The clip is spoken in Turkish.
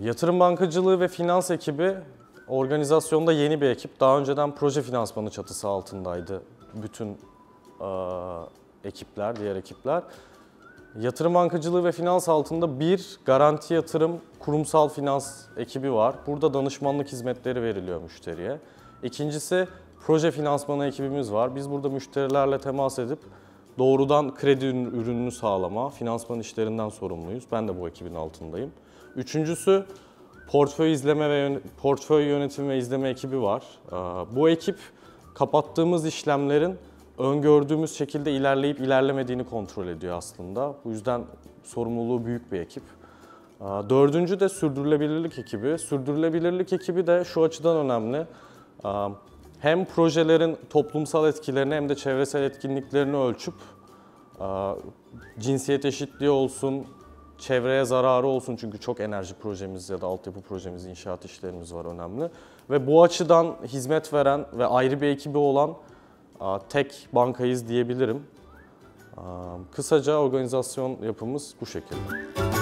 Yatırım bankacılığı ve finans ekibi organizasyonda yeni bir ekip. Daha önceden proje finansmanı çatısı altındaydı bütün e, ekipler, diğer ekipler. Yatırım bankacılığı ve finans altında bir garanti yatırım kurumsal finans ekibi var. Burada danışmanlık hizmetleri veriliyor müşteriye. İkincisi proje finansmanı ekibimiz var. Biz burada müşterilerle temas edip Doğrudan kredi ürününü sağlama, finansman işlerinden sorumluyuz. Ben de bu ekibin altındayım. Üçüncüsü portföy izleme ve portföy yönetimi ve izleme ekibi var. Ee, bu ekip kapattığımız işlemlerin öngördüğümüz şekilde ilerleyip ilerlemediğini kontrol ediyor aslında. Bu yüzden sorumluluğu büyük bir ekip. Ee, dördüncü de sürdürülebilirlik ekibi. Sürdürülebilirlik ekibi de şu açıdan önemli. Ee, hem projelerin toplumsal etkilerini hem de çevresel etkinliklerini ölçüp e, cinsiyet eşitliği olsun, çevreye zararı olsun çünkü çok enerji projemiz ya da altyapı projemiz, inşaat işlerimiz var önemli. Ve bu açıdan hizmet veren ve ayrı bir ekibi olan e, tek bankayız diyebilirim. E, kısaca organizasyon yapımız bu şekilde.